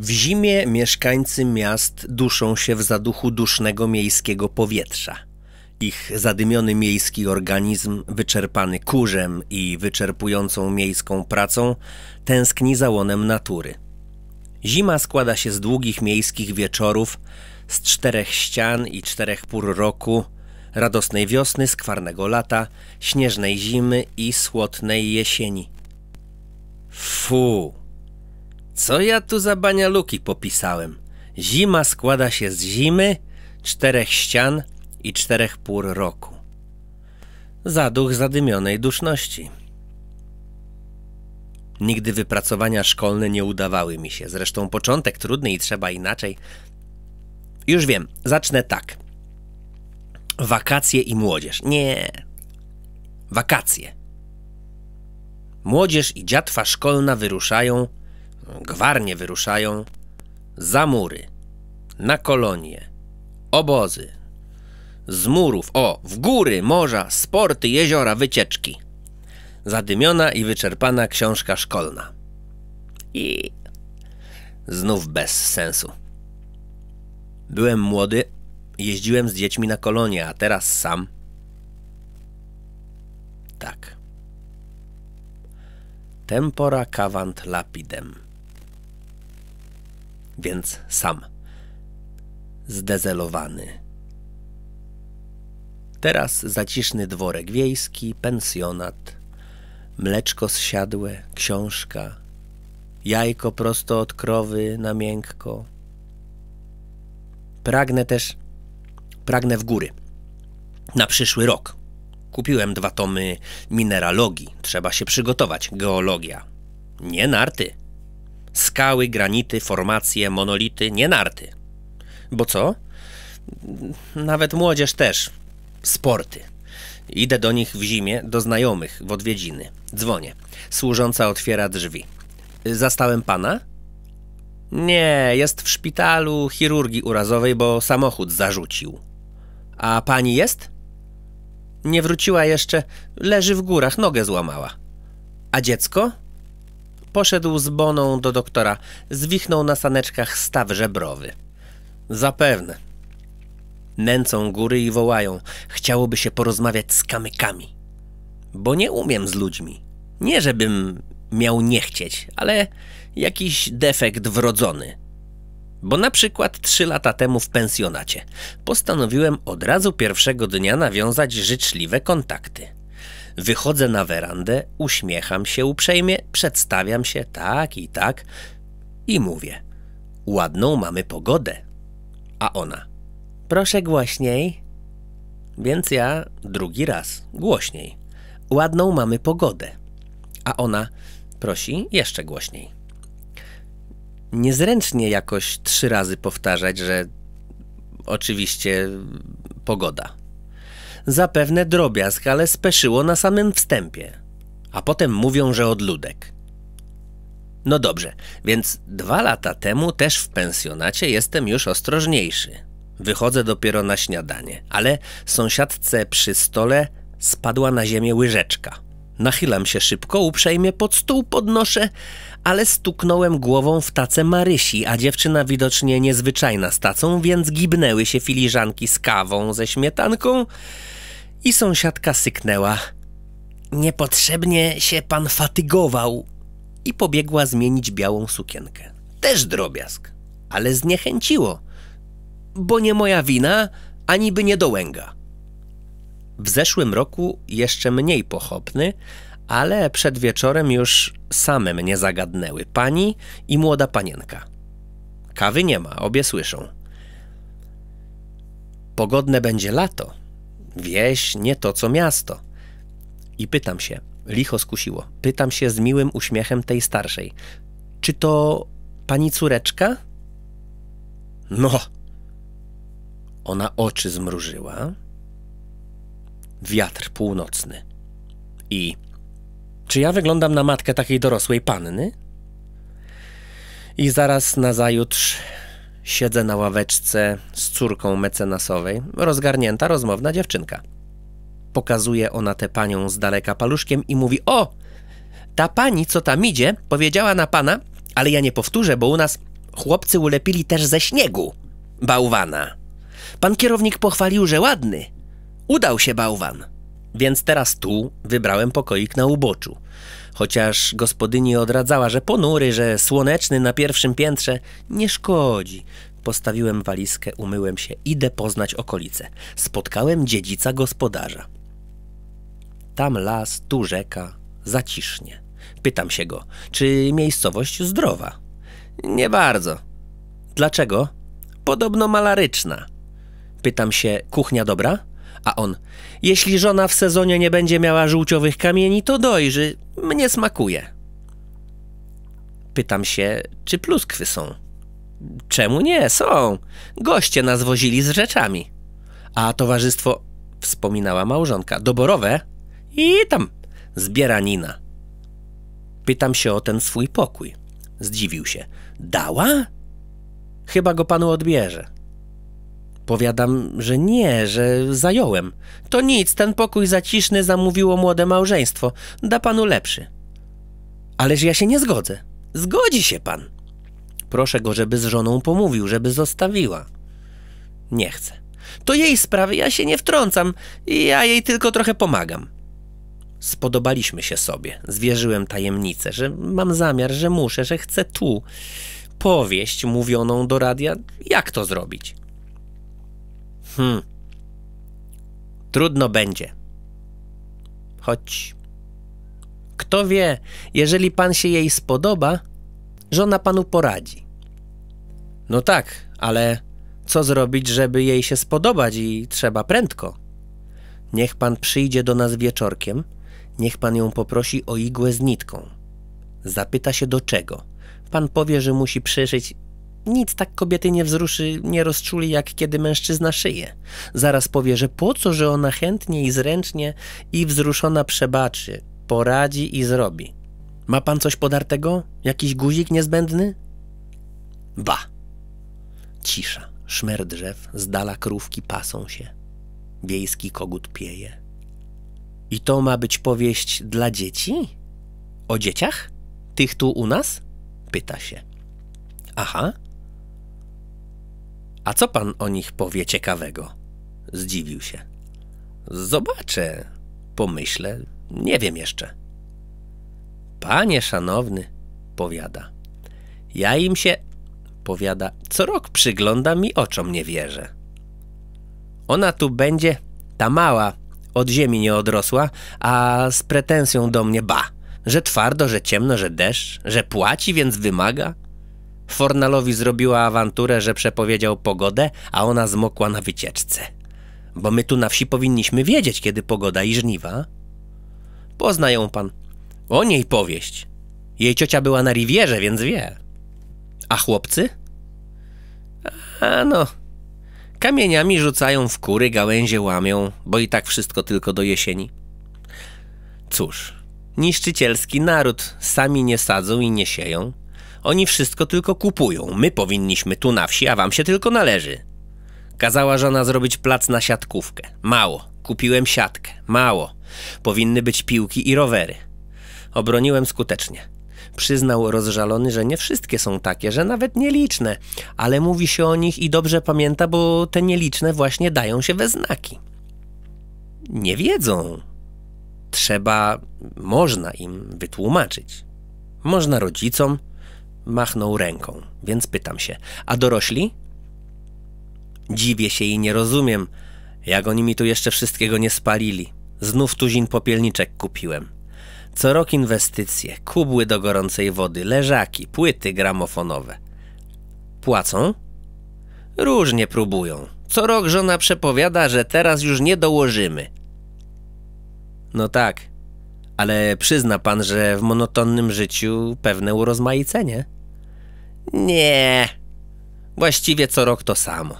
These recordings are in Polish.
W zimie mieszkańcy miast duszą się w zaduchu dusznego miejskiego powietrza. Ich zadymiony miejski organizm, wyczerpany kurzem i wyczerpującą miejską pracą, tęskni za łonem natury. Zima składa się z długich miejskich wieczorów, z czterech ścian i czterech pór roku, radosnej wiosny, skwarnego lata, śnieżnej zimy i słodnej jesieni. Fu, co ja tu za banialuki popisałem? Zima składa się z zimy, czterech ścian i czterech pór roku. Zaduch zadymionej duszności. Nigdy wypracowania szkolne nie udawały mi się. Zresztą początek trudny i trzeba inaczej. Już wiem, zacznę tak. Wakacje i młodzież. Nie. Wakacje. Młodzież i dziatwa szkolna wyruszają gwarnie wyruszają za mury, na kolonie, obozy, z murów, o, w góry, morza, sporty, jeziora, wycieczki. Zadymiona i wyczerpana książka szkolna. I znów bez sensu. Byłem młody, jeździłem z dziećmi na kolonie, a teraz sam. Tak. Tempora cavant lapidem więc sam. Zdezelowany. Teraz zaciszny dworek wiejski, pensjonat, mleczko zsiadłe, książka, jajko prosto od krowy na miękko. Pragnę też, pragnę w góry, na przyszły rok. Kupiłem dwa tomy mineralogii, trzeba się przygotować, geologia. Nie narty. Skały, granity, formacje, monolity, nie narty. Bo co? Nawet młodzież też. Sporty. Idę do nich w zimie, do znajomych, w odwiedziny. Dzwonię. Służąca otwiera drzwi. Zastałem pana? Nie, jest w szpitalu chirurgii urazowej, bo samochód zarzucił. A pani jest? Nie wróciła jeszcze, leży w górach, nogę złamała. A dziecko? Poszedł z Boną do doktora. Zwichnął na saneczkach staw żebrowy. Zapewne. Nęcą góry i wołają. Chciałoby się porozmawiać z kamykami. Bo nie umiem z ludźmi. Nie, żebym miał nie chcieć, ale jakiś defekt wrodzony. Bo na przykład trzy lata temu w pensjonacie postanowiłem od razu pierwszego dnia nawiązać życzliwe kontakty. Wychodzę na werandę, uśmiecham się uprzejmie, przedstawiam się tak i tak i mówię: Ładną mamy pogodę. A ona: Proszę głośniej. Więc ja drugi raz głośniej. Ładną mamy pogodę. A ona prosi jeszcze głośniej. Niezręcznie jakoś trzy razy powtarzać, że oczywiście pogoda. Zapewne drobiazg, ale speszyło na samym wstępie. A potem mówią, że odludek. No dobrze, więc dwa lata temu też w pensjonacie jestem już ostrożniejszy. Wychodzę dopiero na śniadanie, ale sąsiadce przy stole spadła na ziemię łyżeczka. Nachylam się szybko, uprzejmie pod stół podnoszę, ale stuknąłem głową w tacę Marysi, a dziewczyna widocznie niezwyczajna z tacą, więc gibnęły się filiżanki z kawą, ze śmietanką i sąsiadka syknęła. Niepotrzebnie się pan fatygował i pobiegła zmienić białą sukienkę. Też drobiazg, ale zniechęciło, bo nie moja wina, ani by nie dołęga. W zeszłym roku jeszcze mniej pochopny, ale przed wieczorem już same mnie zagadnęły pani i młoda panienka. Kawy nie ma, obie słyszą. Pogodne będzie lato, Wieś nie to co miasto. I pytam się, licho skusiło, pytam się z miłym uśmiechem tej starszej, czy to pani córeczka? No. Ona oczy zmrużyła. Wiatr północny. I czy ja wyglądam na matkę takiej dorosłej panny? I zaraz nazajutrz Siedzę na ławeczce z córką mecenasowej, rozgarnięta, rozmowna dziewczynka. Pokazuje ona tę panią z daleka paluszkiem i mówi: O! Ta pani, co tam idzie, powiedziała na pana, ale ja nie powtórzę, bo u nas chłopcy ulepili też ze śniegu bałwana. Pan kierownik pochwalił, że ładny. Udał się bałwan. Więc teraz tu wybrałem pokoik na uboczu. Chociaż gospodyni odradzała, że ponury, że słoneczny na pierwszym piętrze, nie szkodzi. Postawiłem walizkę, umyłem się, idę poznać okolice. Spotkałem dziedzica gospodarza. Tam las, tu rzeka, zacisznie. Pytam się go, czy miejscowość zdrowa? Nie bardzo. Dlaczego? Podobno malaryczna. Pytam się, kuchnia dobra? A on, jeśli żona w sezonie nie będzie miała żółciowych kamieni, to dojrzy mnie smakuje. Pytam się, czy pluskwy są. Czemu nie? Są. Goście nas wozili z rzeczami. A towarzystwo, wspominała małżonka, doborowe i tam zbieranina. Pytam się o ten swój pokój. Zdziwił się. Dała? Chyba go panu odbierze. Powiadam, że nie, że zająłem. To nic, ten pokój zaciszny zamówiło młode małżeństwo. Da panu lepszy. Ależ ja się nie zgodzę. Zgodzi się pan. Proszę go, żeby z żoną pomówił, żeby zostawiła. Nie chcę. To jej sprawy, ja się nie wtrącam. Ja jej tylko trochę pomagam. Spodobaliśmy się sobie. Zwierzyłem tajemnicę, że mam zamiar, że muszę, że chcę tu powieść mówioną do radia, jak to zrobić. Hmm. Trudno będzie. Choć. Kto wie, jeżeli pan się jej spodoba, żona panu poradzi. No tak, ale co zrobić, żeby jej się spodobać i trzeba prędko. Niech pan przyjdzie do nas wieczorkiem, niech pan ją poprosi o igłę z nitką. Zapyta się do czego. Pan powie, że musi przyszyć nic tak kobiety nie wzruszy, nie rozczuli, jak kiedy mężczyzna szyje. Zaraz powie, że po co, że ona chętnie i zręcznie i wzruszona przebaczy, poradzi i zrobi. Ma pan coś podartego? Jakiś guzik niezbędny? Ba. Cisza, szmer drzew, z dala krówki pasą się. Wiejski kogut pieje. I to ma być powieść dla dzieci? O dzieciach? Tych tu u nas? Pyta się. Aha, a co pan o nich powie ciekawego? Zdziwił się. Zobaczę, pomyślę, nie wiem jeszcze. Panie szanowny, powiada. Ja im się, powiada, co rok przygląda mi oczom nie wierzę. Ona tu będzie, ta mała, od ziemi nie odrosła, a z pretensją do mnie ba, że twardo, że ciemno, że deszcz, że płaci, więc wymaga. Fornalowi zrobiła awanturę, że przepowiedział pogodę, a ona zmokła na wycieczce. Bo my tu na wsi powinniśmy wiedzieć, kiedy pogoda i żniwa. Pozna ją pan. O niej powieść. Jej ciocia była na riwierze, więc wie. A chłopcy? Ano. no. Kamieniami rzucają w kury, gałęzie łamią, bo i tak wszystko tylko do jesieni. Cóż, niszczycielski naród sami nie sadzą i nie sieją oni wszystko tylko kupują. My powinniśmy tu na wsi, a wam się tylko należy. Kazała żona zrobić plac na siatkówkę. Mało. Kupiłem siatkę. Mało. Powinny być piłki i rowery. Obroniłem skutecznie. Przyznał rozżalony, że nie wszystkie są takie, że nawet nieliczne, ale mówi się o nich i dobrze pamięta, bo te nieliczne właśnie dają się we znaki. Nie wiedzą. Trzeba, można im wytłumaczyć. Można rodzicom, machnął ręką, więc pytam się, a dorośli? Dziwię się i nie rozumiem, jak oni mi tu jeszcze wszystkiego nie spalili. Znów tuzin popielniczek kupiłem. Co rok inwestycje, kubły do gorącej wody, leżaki, płyty gramofonowe. Płacą? Różnie próbują. Co rok żona przepowiada, że teraz już nie dołożymy. No tak, ale przyzna pan, że w monotonnym życiu pewne urozmaicenie. Nie. Właściwie co rok to samo.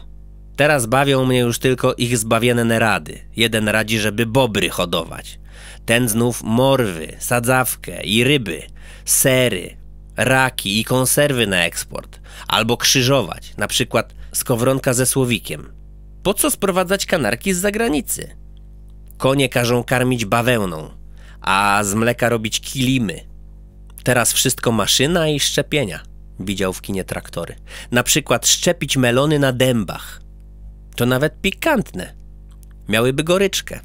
Teraz bawią mnie już tylko ich zbawienne rady. Jeden radzi, żeby bobry hodować. Ten znów morwy, sadzawkę i ryby, sery, raki i konserwy na eksport. Albo krzyżować, na przykład skowronka ze słowikiem. Po co sprowadzać kanarki z zagranicy? Konie każą karmić bawełną, a z mleka robić kilimy. Teraz wszystko maszyna i szczepienia widział w kinie traktory. Na przykład szczepić melony na dębach. To nawet pikantne. Miałyby goryczkę.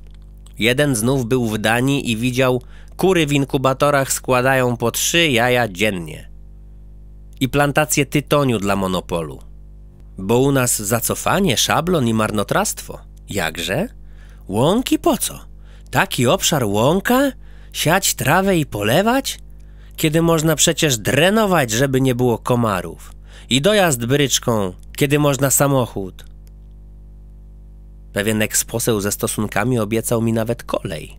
Jeden znów był w Danii i widział, kury w inkubatorach składają po trzy jaja dziennie. I plantację tytoniu dla monopolu. Bo u nas zacofanie, szablon i marnotrawstwo. Jakże? Łąki po co? Taki obszar łąka? Siać trawę i polewać? kiedy można przecież drenować, żeby nie było komarów, i dojazd bryczką, kiedy można samochód. Pewien eksposeł ze stosunkami obiecał mi nawet kolej.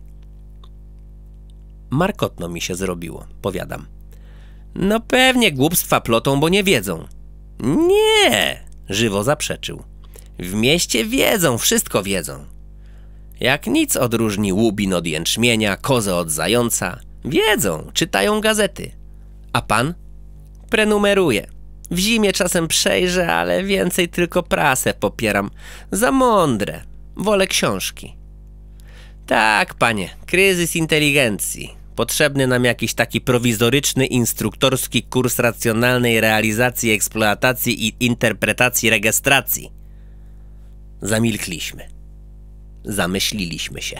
Markotno mi się zrobiło, powiadam. No pewnie głupstwa plotą, bo nie wiedzą. Nie, żywo zaprzeczył. W mieście wiedzą, wszystko wiedzą. Jak nic odróżni łubin od jęczmienia, kozę od zająca – Wiedzą, czytają gazety. A pan? Prenumeruje. W zimie czasem przejrzę, ale więcej tylko prasę popieram. Za mądre. Wolę książki. Tak, panie, kryzys inteligencji. Potrzebny nam jakiś taki prowizoryczny, instruktorski kurs racjonalnej realizacji, eksploatacji i interpretacji rejestracji. Zamilkliśmy. Zamyśliliśmy się.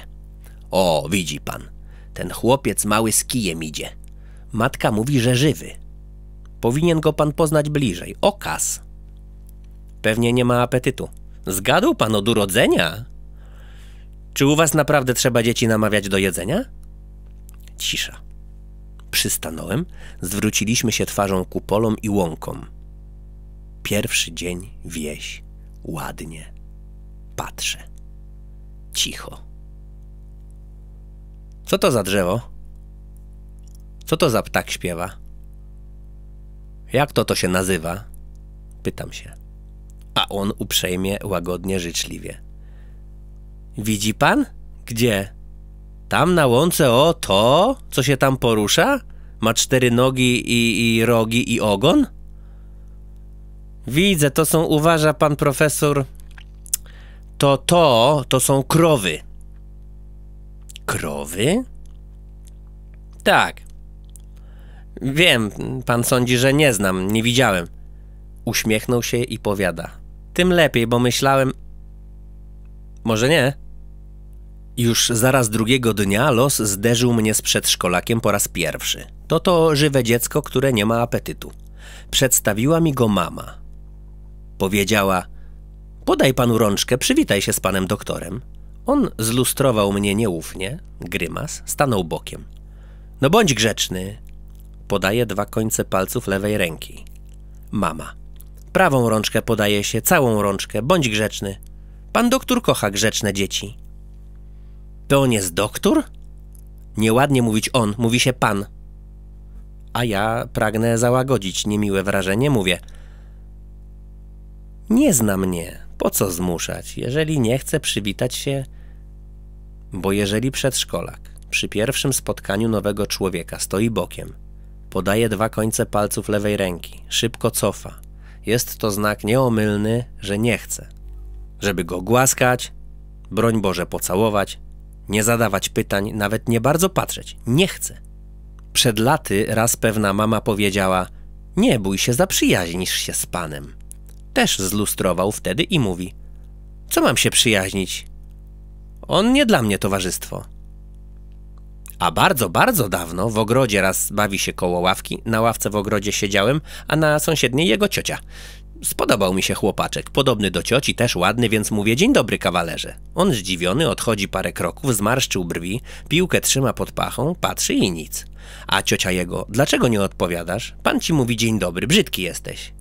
O, widzi pan. Ten chłopiec mały z kijem idzie. Matka mówi, że żywy. Powinien go pan poznać bliżej. Okaz. Pewnie nie ma apetytu. Zgadł pan od urodzenia? Czy u was naprawdę trzeba dzieci namawiać do jedzenia? Cisza. Przystanąłem, zwróciliśmy się twarzą ku polom i łąkom. Pierwszy dzień wieś. Ładnie. Patrzę. Cicho. Co to za drzewo? Co to za ptak śpiewa? Jak to to się nazywa? Pytam się. A on uprzejmie, łagodnie, życzliwie. Widzi pan? Gdzie? Tam na łące o to, co się tam porusza? Ma cztery nogi i, i rogi i ogon? Widzę, to są, uważa pan profesor, to to, to są krowy krowy? Tak. Wiem, pan sądzi, że nie znam, nie widziałem. Uśmiechnął się i powiada. Tym lepiej, bo myślałem. Może nie? Już zaraz drugiego dnia los zderzył mnie z przedszkolakiem po raz pierwszy. To to żywe dziecko, które nie ma apetytu. Przedstawiła mi go mama. Powiedziała: Podaj panu rączkę, przywitaj się z panem doktorem. On zlustrował mnie nieufnie, grymas, stanął bokiem. No bądź grzeczny. Podaje dwa końce palców lewej ręki. Mama. Prawą rączkę podaje się, całą rączkę, bądź grzeczny. Pan doktor kocha grzeczne dzieci. To on jest doktor? Nieładnie mówić on, mówi się pan. A ja pragnę załagodzić niemiłe wrażenie, mówię. Nie zna mnie, po co zmuszać? Jeżeli nie chce przywitać się, bo jeżeli przedszkolak przy pierwszym spotkaniu nowego człowieka stoi bokiem, podaje dwa końce palców lewej ręki, szybko cofa, jest to znak nieomylny, że nie chce. Żeby go głaskać, broń Boże pocałować, nie zadawać pytań, nawet nie bardzo patrzeć. Nie chce. Przed laty raz pewna mama powiedziała: Nie bój się, zaprzyjaźnisz się z panem. Też zlustrował wtedy i mówi: Co mam się przyjaźnić? On nie dla mnie towarzystwo. A bardzo, bardzo dawno w ogrodzie raz bawi się koło ławki, na ławce w ogrodzie siedziałem, a na sąsiedniej jego ciocia. Spodobał mi się chłopaczek, podobny do cioci, też ładny, więc mówię dzień dobry kawalerze. On zdziwiony odchodzi parę kroków, zmarszczył brwi, piłkę trzyma pod pachą, patrzy i nic. A ciocia jego, dlaczego nie odpowiadasz? Pan ci mówi dzień dobry, brzydki jesteś.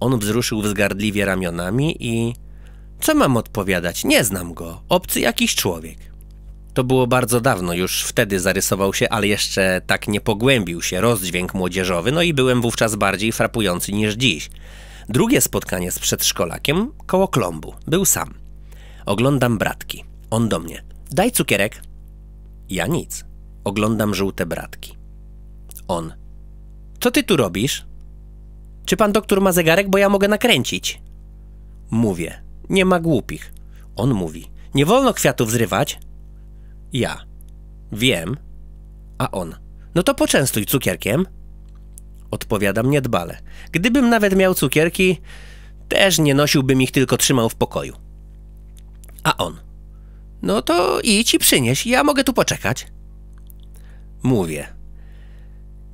On wzruszył wzgardliwie ramionami i co mam odpowiadać? Nie znam go. Obcy jakiś człowiek. To było bardzo dawno, już wtedy zarysował się, ale jeszcze tak nie pogłębił się rozdźwięk młodzieżowy, no i byłem wówczas bardziej frapujący niż dziś. Drugie spotkanie z przedszkolakiem koło klombu. Był sam. Oglądam bratki. On do mnie. Daj cukierek. Ja nic. Oglądam żółte bratki. On. Co ty tu robisz? Czy pan doktor ma zegarek, bo ja mogę nakręcić? Mówię. Nie ma głupich. On mówi: Nie wolno kwiatów zrywać. Ja. Wiem. A on: No to poczęstuj cukierkiem. Odpowiadam niedbale. Gdybym nawet miał cukierki, też nie nosiłbym ich, tylko trzymał w pokoju. A on: No to idź i przynieś, ja mogę tu poczekać. Mówię: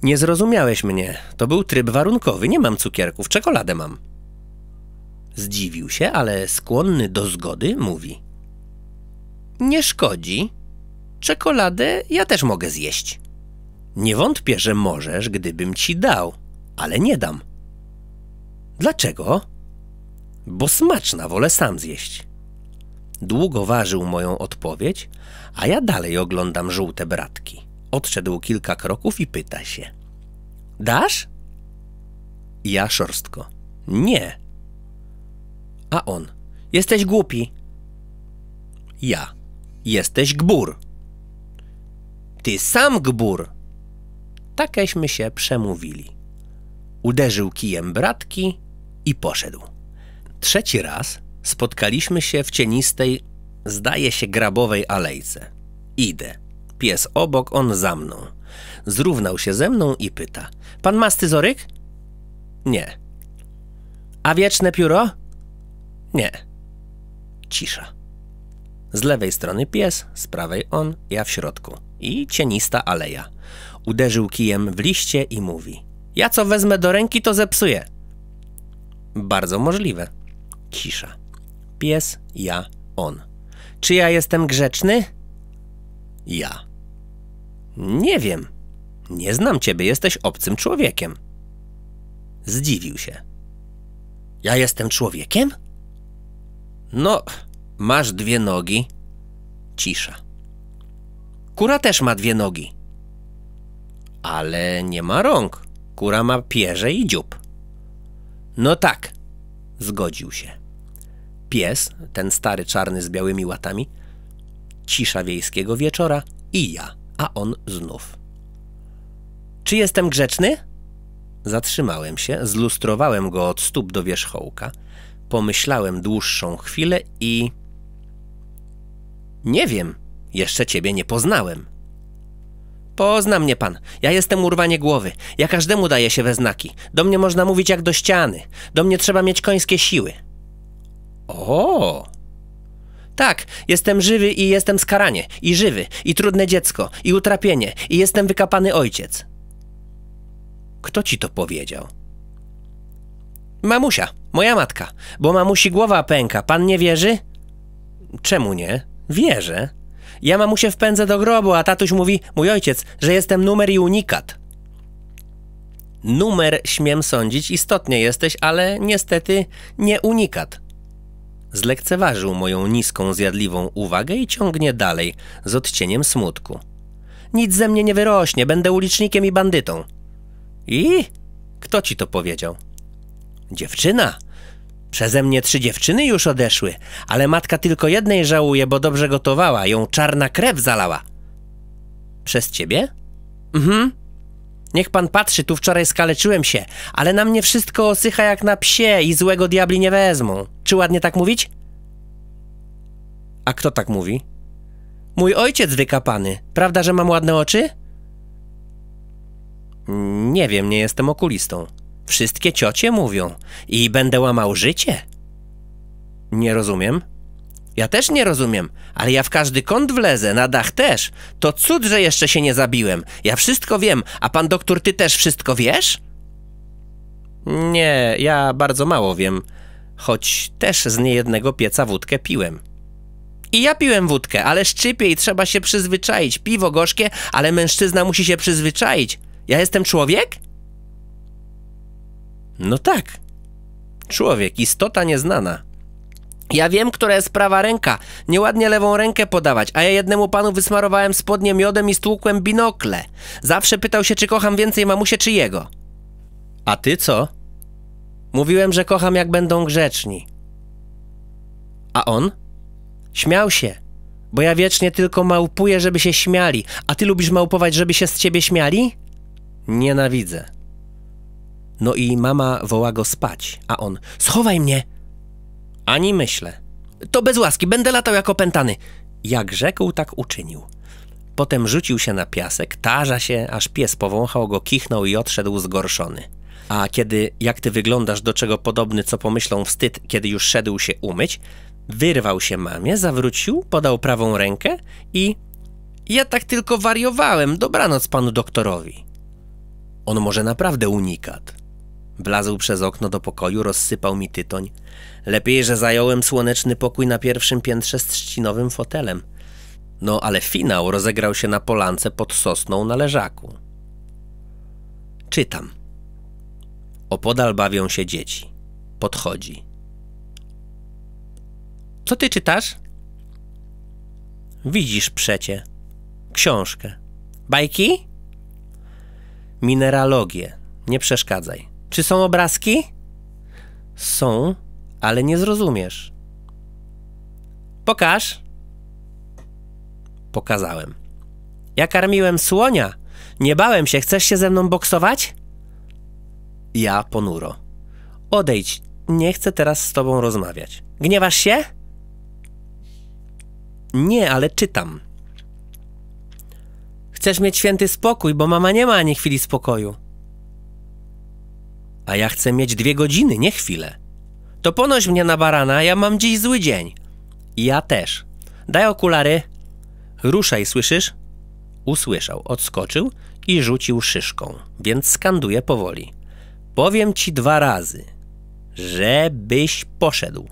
Nie zrozumiałeś mnie. To był tryb warunkowy. Nie mam cukierków, czekoladę mam. Zdziwił się, ale skłonny do zgody mówi. Nie szkodzi. Czekoladę ja też mogę zjeść. Nie wątpię, że możesz, gdybym ci dał, ale nie dam. Dlaczego? Bo smaczna, wolę sam zjeść. Długo ważył moją odpowiedź, a ja dalej oglądam żółte bratki. Odszedł kilka kroków i pyta się. Dasz? Ja szorstko. Nie, a on. Jesteś głupi. Ja. Jesteś gbur. Ty sam gbur. Takeśmy się przemówili. Uderzył kijem bratki i poszedł. Trzeci raz spotkaliśmy się w cienistej, zdaje się grabowej alejce. Idę. Pies obok, on za mną. Zrównał się ze mną i pyta. Pan ma scyzoryk? Nie. A wieczne pióro? Nie. Cisza. Z lewej strony pies, z prawej on, ja w środku. I cienista aleja. Uderzył kijem w liście i mówi: Ja co wezmę do ręki, to zepsuję. Bardzo możliwe. Cisza. Pies, ja, on. Czy ja jestem grzeczny? Ja. Nie wiem. Nie znam ciebie, jesteś obcym człowiekiem. Zdziwił się. Ja jestem człowiekiem? No, masz dwie nogi. Cisza. Kura też ma dwie nogi. Ale nie ma rąk. Kura ma pierze i dziób. No tak, zgodził się. Pies, ten stary czarny z białymi łatami, cisza wiejskiego wieczora i ja, a on znów. Czy jestem grzeczny? Zatrzymałem się, zlustrowałem go od stóp do wierzchołka – Pomyślałem dłuższą chwilę i. Nie wiem, jeszcze ciebie nie poznałem. Pozna mnie pan. Ja jestem urwanie głowy. Ja każdemu daję się we znaki. Do mnie można mówić jak do ściany. Do mnie trzeba mieć końskie siły. O! Tak, jestem żywy i jestem skaranie. I żywy, i trudne dziecko, i utrapienie, i jestem wykapany ojciec. Kto ci to powiedział? Mamusia, moja matka, bo mamusi głowa pęka. Pan nie wierzy? Czemu nie? Wierzę. Ja mamusię wpędzę do grobu, a tatuś mówi, mój ojciec, że jestem numer i unikat. Numer, śmiem sądzić, istotnie jesteś, ale niestety nie unikat. Zlekceważył moją niską, zjadliwą uwagę i ciągnie dalej, z odcieniem smutku. Nic ze mnie nie wyrośnie, będę ulicznikiem i bandytą. I? Kto ci to powiedział? Dziewczyna. Przeze mnie trzy dziewczyny już odeszły, ale matka tylko jednej żałuje, bo dobrze gotowała, ją czarna krew zalała. Przez ciebie? Mhm. Niech pan patrzy, tu wczoraj skaleczyłem się, ale na mnie wszystko osycha jak na psie i złego diabli nie wezmą. Czy ładnie tak mówić? A kto tak mówi? Mój ojciec wykapany. Prawda, że mam ładne oczy? Nie wiem, nie jestem okulistą. Wszystkie ciocie mówią i będę łamał życie. Nie rozumiem. Ja też nie rozumiem, ale ja w każdy kąt wlezę, na dach też. To cud, że jeszcze się nie zabiłem. Ja wszystko wiem, a pan doktor, ty też wszystko wiesz? Nie, ja bardzo mało wiem, choć też z niejednego pieca wódkę piłem. I ja piłem wódkę, ale szczypie i trzeba się przyzwyczaić. Piwo gorzkie, ale mężczyzna musi się przyzwyczaić. Ja jestem człowiek? No tak. Człowiek, istota nieznana. Ja wiem, która jest prawa ręka. Nieładnie lewą rękę podawać, a ja jednemu panu wysmarowałem spodnie miodem i stłukłem binokle. Zawsze pytał się, czy kocham więcej mamusie czy jego. A ty co? Mówiłem, że kocham, jak będą grzeczni. A on? Śmiał się, bo ja wiecznie tylko małpuję, żeby się śmiali, a ty lubisz małpować, żeby się z ciebie śmiali? Nienawidzę. No i mama woła go spać, a on: Schowaj mnie! Ani myślę. To bez łaski, będę latał jak opętany. Jak rzekł, tak uczynił. Potem rzucił się na piasek, tarza się, aż pies powąchał go, kichnął i odszedł zgorszony. A kiedy, jak ty wyglądasz, do czego podobny, co pomyślą wstyd, kiedy już szedł się umyć, wyrwał się mamie, zawrócił, podał prawą rękę i... Ja tak tylko wariowałem, dobranoc panu doktorowi. On może naprawdę unikat. Blazł przez okno do pokoju, rozsypał mi tytoń. Lepiej, że zająłem słoneczny pokój na pierwszym piętrze z trzcinowym fotelem. No ale finał rozegrał się na polance pod sosną na leżaku. Czytam. Opodal bawią się dzieci. Podchodzi. Co ty czytasz? Widzisz przecie. Książkę. Bajki? Mineralogię. Nie przeszkadzaj. Czy są obrazki? Są, ale nie zrozumiesz. Pokaż. Pokazałem. Ja karmiłem słonia. Nie bałem się, chcesz się ze mną boksować? Ja ponuro. Odejdź, nie chcę teraz z tobą rozmawiać. Gniewasz się? Nie, ale czytam. Chcesz mieć święty spokój, bo mama nie ma ani chwili spokoju. A ja chcę mieć dwie godziny, nie chwilę. To ponoś mnie na barana, ja mam dziś zły dzień. Ja też. Daj okulary. Ruszaj, słyszysz? Usłyszał, odskoczył i rzucił szyszką, więc skanduje powoli. Powiem ci dwa razy, żebyś poszedł.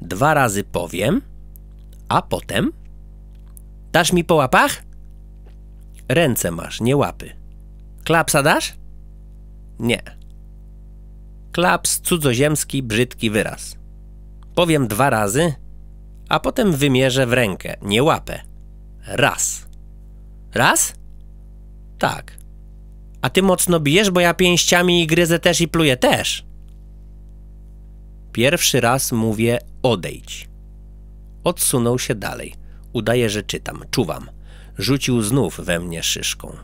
Dwa razy powiem, a potem? Dasz mi po łapach? Ręce masz, nie łapy. Klapsa dasz? Nie. Klaps cudzoziemski, brzydki wyraz. Powiem dwa razy, a potem wymierzę w rękę, nie łapę. Raz. Raz? Tak. A ty mocno bijesz, bo ja pięściami i gryzę też i pluję też. Pierwszy raz mówię odejdź. Odsunął się dalej. Udaje, że czytam, czuwam. Rzucił znów we mnie szyszką.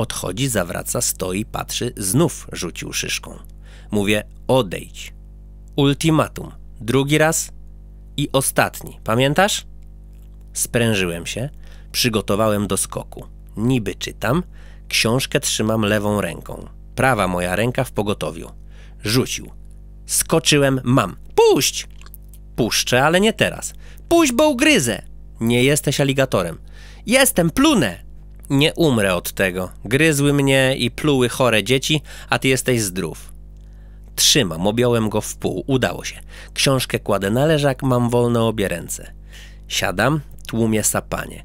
Odchodzi, zawraca, stoi, patrzy, znów rzucił szyszką. Mówię, odejdź. Ultimatum. Drugi raz i ostatni. Pamiętasz? Sprężyłem się, przygotowałem do skoku. Niby czytam, książkę trzymam lewą ręką. Prawa moja ręka w pogotowiu. Rzucił. Skoczyłem, mam. Puść! Puszczę, ale nie teraz. Puść, bo ugryzę! Nie jesteś aligatorem. Jestem, plunę! Nie umrę od tego. Gryzły mnie i pluły chore dzieci, a ty jesteś zdrów. Trzymam, objąłem go w pół, udało się. Książkę kładę na leżak, mam wolne obie ręce. Siadam, tłumię sapanie.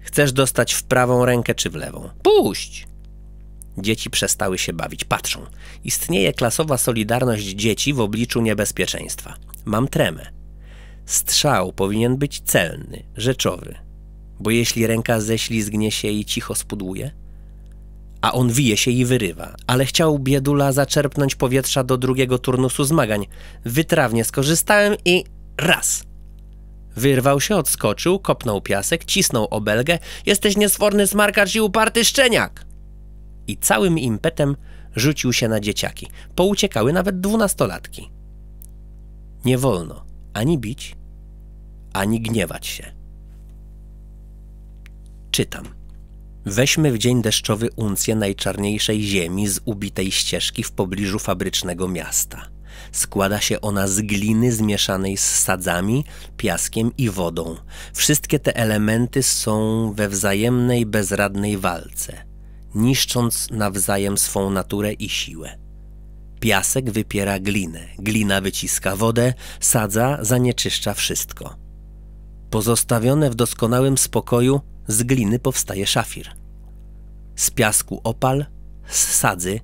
Chcesz dostać w prawą rękę czy w lewą? Puść! Dzieci przestały się bawić, patrzą. Istnieje klasowa solidarność dzieci w obliczu niebezpieczeństwa. Mam tremę. Strzał powinien być celny, rzeczowy, bo jeśli ręka ześlizgnie się i cicho spudłuje, a on wije się i wyrywa, ale chciał biedula zaczerpnąć powietrza do drugiego turnusu zmagań. Wytrawnie skorzystałem i raz. Wyrwał się, odskoczył, kopnął piasek, cisnął obelgę. Jesteś niesforny smarkarz i uparty szczeniak! I całym impetem rzucił się na dzieciaki. Pouciekały nawet dwunastolatki. Nie wolno ani bić, ani gniewać się. Czytam. Weźmy w dzień deszczowy uncję najczarniejszej ziemi z ubitej ścieżki w pobliżu fabrycznego miasta. Składa się ona z gliny zmieszanej z sadzami, piaskiem i wodą. Wszystkie te elementy są we wzajemnej, bezradnej walce, niszcząc nawzajem swą naturę i siłę. Piasek wypiera glinę, glina wyciska wodę, sadza zanieczyszcza wszystko. Pozostawione w doskonałym spokoju, z gliny powstaje szafir, z piasku opal, z sadzy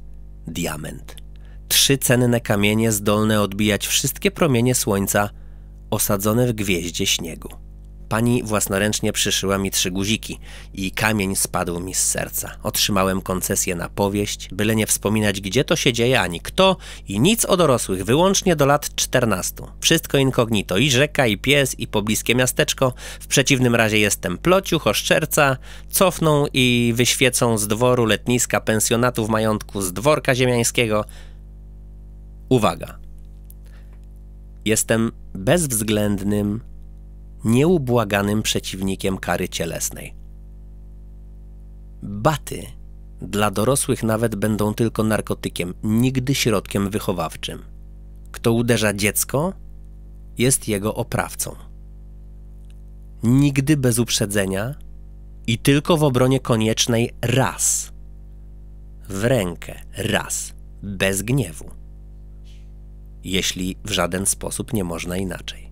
diament. Trzy cenne kamienie zdolne odbijać wszystkie promienie słońca osadzone w gwieździe śniegu. Pani własnoręcznie przyszyła mi trzy guziki i kamień spadł mi z serca. Otrzymałem koncesję na powieść, byle nie wspominać, gdzie to się dzieje, ani kto i nic o dorosłych, wyłącznie do lat 14. Wszystko inkognito, i rzeka, i pies, i pobliskie miasteczko. W przeciwnym razie jestem plociuch, oszczerca, cofną i wyświecą z dworu letniska pensjonatu w majątku z dworka ziemiańskiego. Uwaga! Jestem bezwzględnym nieubłaganym przeciwnikiem kary cielesnej. Baty dla dorosłych nawet będą tylko narkotykiem, nigdy środkiem wychowawczym. Kto uderza dziecko, jest jego oprawcą. Nigdy bez uprzedzenia i tylko w obronie koniecznej raz. W rękę raz, bez gniewu. Jeśli w żaden sposób nie można inaczej.